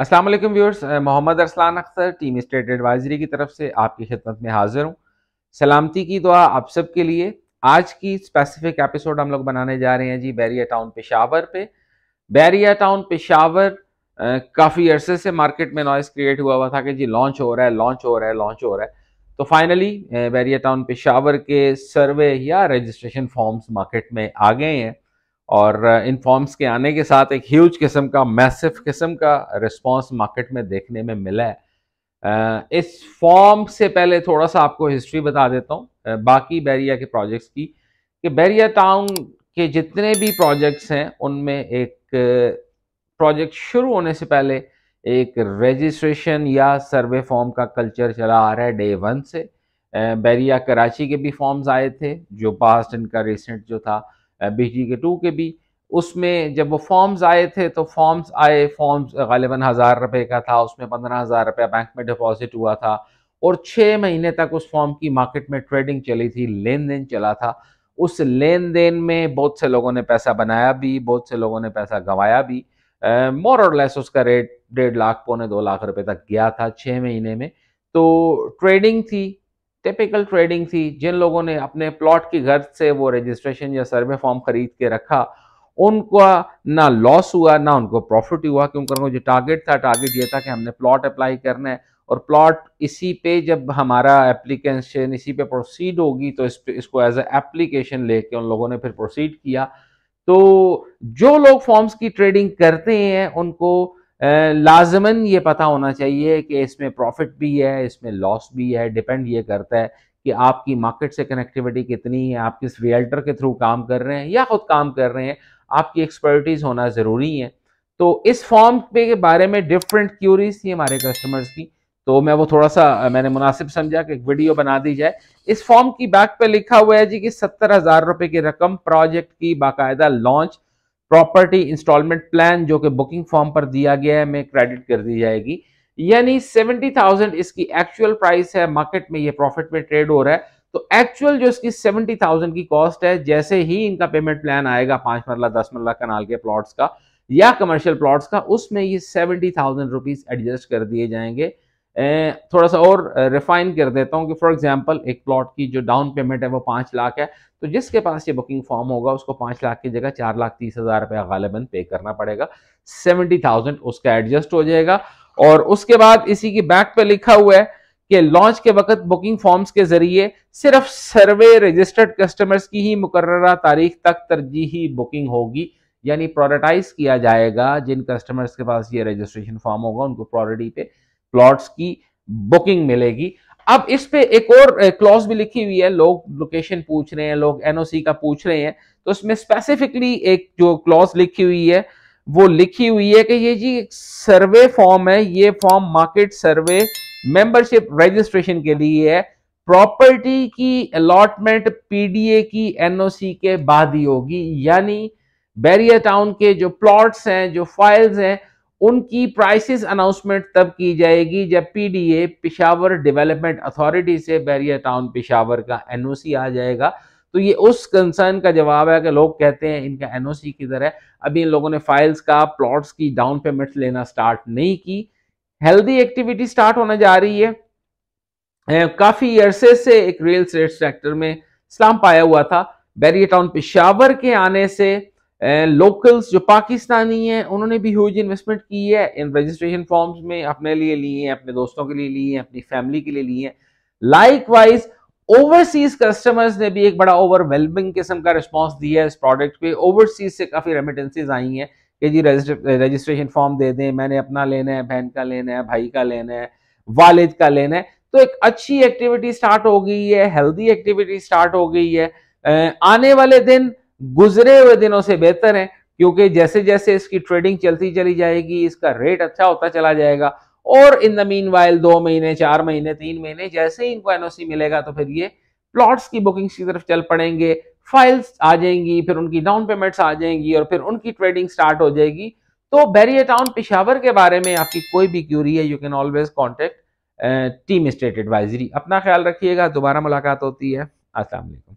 Aslam viewers Mohammad Arsalan Akhtar team state advisory की तरफ से आपकी खिदमत में हाजिर हूँ सलामती की दुआ आप सब के लिए आज की स्पेसिफिक एपिसोड हम लोग बनाने जा रहे हैं जी बैरिया टाउन पेशावर पे बैरिया टाउन पेशावर काफ़ी अरसे से मार्केट में नॉइस क्रिएट हुआ हुआ था कि जी लॉन्च हो रहा है लॉन्च हो रहा है लॉन्च हो रहा है तो finally eh, Bahria town Peshawar के सर्वे या रजिस्ट्रेशन फॉर्म्स मार्केट में आ गए हैं और eh, इन फॉर्म्स के आने के साथ एक ह्यूज किस्म का मैसिव किस्म का रिस्पांस मार्केट में देखने में मिला है eh, इस फॉर्म से पहले थोड़ा सा आपको हिस्ट्री बता देता हूँ बाकी बैरिया के प्रोजेक्ट्स की कि बैरिया टाउन के जितने भी प्रोजेक्ट्स हैं उनमें एक प्रोजेक्ट शुरू होने से पहले एक रजिस्ट्रेशन या सर्वे फॉर्म का कल्चर चला आ रहा है डे वन से बैरिया कराची के भी फॉर्म्स आए थे जो पास्ट इनका रिसेंट जो था बी के टू के भी उसमें जब वो फॉर्म्स आए थे तो फॉर्म्स आए फॉर्म्स गालिबा हज़ार रुपये का था उसमें पंद्रह हज़ार रुपये बैंक में डिपॉजिट हुआ था और छः महीने तक उस फॉर्म की मार्केट में ट्रेडिंग चली थी लेन देन चला था उस लेन देन में बहुत से लोगों ने पैसा बनाया भी बहुत से लोगों ने पैसा गंवाया भी मोर और लेस उसका रेट डेढ़ लाख पौने दो लाख रुपए तक गया था छः महीने में तो ट्रेडिंग थी टिपिकल ट्रेडिंग थी जिन लोगों ने अपने प्लॉट की गर्द से वो रजिस्ट्रेशन या सर्वे फॉर्म खरीद के रखा उनका ना लॉस हुआ ना उनको प्रॉफिट हुआ क्योंकि उनको जो टारगेट था टारगेट ये था कि हमने प्लॉट अप्लाई करना है और प्लॉट इसी पे जब हमारा एप्लीकेशन इसी पे प्रोसीड होगी तो इस इसको एज ए एप्लीकेशन लेके उन लोगों ने फिर प्रोसीड किया तो जो लोग फॉर्म्स की ट्रेडिंग करते हैं उनको लाजमन ये पता होना चाहिए कि इसमें प्रॉफिट भी है इसमें लॉस भी है डिपेंड ये करता है कि आपकी मार्केट से कनेक्टिविटी कितनी है आप किस रियल्टर के थ्रू काम कर रहे हैं या खुद काम कर रहे हैं आपकी एक्सपर्टीज होना ज़रूरी है तो इस फॉर्म पे के बारे में डिफरेंट क्यूरीज थी हमारे कस्टमर्स की तो मैं वो थोड़ा सा मैंने मुनासिब समझा कि वीडियो बना दी जाए इस फॉर्म की बैक पे लिखा हुआ है जी कि सत्तर हजार रुपए की रकम प्रोजेक्ट की बाकायदा लॉन्च प्रॉपर्टी इंस्टॉलमेंट प्लान जो कि बुकिंग फॉर्म पर दिया गया है में क्रेडिट कर दी जाएगी यानी सेवेंटी थाउजेंड इसकी एक्चुअल प्राइस है मार्केट में ये प्रॉफिट में ट्रेड हो रहा है तो एक्चुअल जो इसकी सेवेंटी थाउजेंड की कॉस्ट है जैसे ही इनका पेमेंट प्लान आएगा पांच मरला दस मरला कनाल के प्लॉट्स का या कमर्शियल प्लॉट्स का उसमें ये सेवेंटी थाउजेंड रुपीज एडजस्ट कर दिए जाएंगे Eh, थोड़ा सा और रिफाइन eh, कर देता हूँ कि फॉर एग्जांपल एक प्लॉट की जो डाउन पेमेंट है वो पाँच लाख है तो जिसके पास ये बुकिंग फॉर्म होगा उसको पाँच लाख की जगह चार लाख तीस हज़ार रुपया गालिबा पे करना पड़ेगा सेवेंटी थाउजेंड उसका एडजस्ट हो जाएगा और उसके बाद इसी की बैक पे लिखा हुआ है कि लॉन्च के वक्त बुकिंग फॉर्म्स के जरिए सिर्फ सर्वे रजिस्टर्ड कस्टमर्स की ही मुकर तारीख तक तरजीही बुकिंग होगी यानी प्रोरेटाइज किया जाएगा जिन कस्टमर्स के पास ये रजिस्ट्रेशन फॉर्म होगा उनको प्रायोरिटी पे प्लॉट्स की बुकिंग मिलेगी अब इस पे एक और क्लॉज भी लिखी हुई है लोग लोकेशन पूछ रहे हैं लोग एनओसी का पूछ रहे हैं तो इसमें स्पेसिफिकली एक जो क्लॉज लिखी हुई है वो लिखी हुई है कि ये जी एक सर्वे फॉर्म है ये form market survey membership registration के लिए है प्रॉपर्टी की अलॉटमेंट पीडीए की एनओसी के बाद ही होगी यानी बैरियर टाउन के जो प्लॉट्स हैं जो फाइल्स हैं उनकी प्राइसेस अनाउंसमेंट तब की जाएगी जब पीडीए पिशावर डेवलपमेंट अथॉरिटी से बैरिया टाउन पिशावर का एनओसी आ जाएगा तो ये उस कंसर्न का जवाब है कि लोग कहते हैं इनका एनओसी किधर है अभी इन लोगों ने फाइल्स का प्लॉट्स की डाउन पेमेंट लेना स्टार्ट नहीं की हेल्दी एक्टिविटी स्टार्ट होने जा रही है काफ़ी अरसे से एक रियल स्टेट सेक्टर में स्लम पाया हुआ था बैरिया टाउन पिशावर के आने से लोकल्स जो पाकिस्तानी हैं उन्होंने भी ह्यूज इन्वेस्टमेंट की है इन रजिस्ट्रेशन फॉर्म्स में अपने लिए लिए हैं अपने दोस्तों के लिए लिए हैं अपनी फैमिली के लिए लिए हैं लाइक वाइज ओवरसीज कस्टमर्स ने भी एक बड़ा ओवरवेलमिंग किस्म का रिस्पॉन्स दिया है इस प्रोडक्ट पे ओवरसीज से काफ़ी रेमिटेंसीज आई हैं कि जी रजिस्ट्रेशन फॉर्म दे दें मैंने अपना लेना है बहन का लेना है भाई का लेना है वालिद का लेना है तो एक अच्छी एक्टिविटी स्टार्ट हो गई है हेल्दी एक्टिविटी स्टार्ट हो गई है आने वाले दिन गुजरे हुए दिनों से बेहतर है क्योंकि जैसे जैसे इसकी ट्रेडिंग चलती चली जाएगी इसका रेट अच्छा होता चला जाएगा और इन द मीन वाइल दो महीने चार महीने तीन महीने जैसे ही इनको एनओसी मिलेगा तो फिर ये प्लॉट्स की बुकिंग्स की तरफ चल पड़ेंगे फाइल्स आ जाएंगी फिर उनकी डाउन पेमेंट्स आ जाएंगी और फिर उनकी ट्रेडिंग स्टार्ट हो जाएगी तो बैरिया टाउन पिशावर के बारे में आपकी कोई भी क्यूरी है you can always contact team state advisory अपना ख्याल रखिएगा दोबारा मुलाकात होती है असल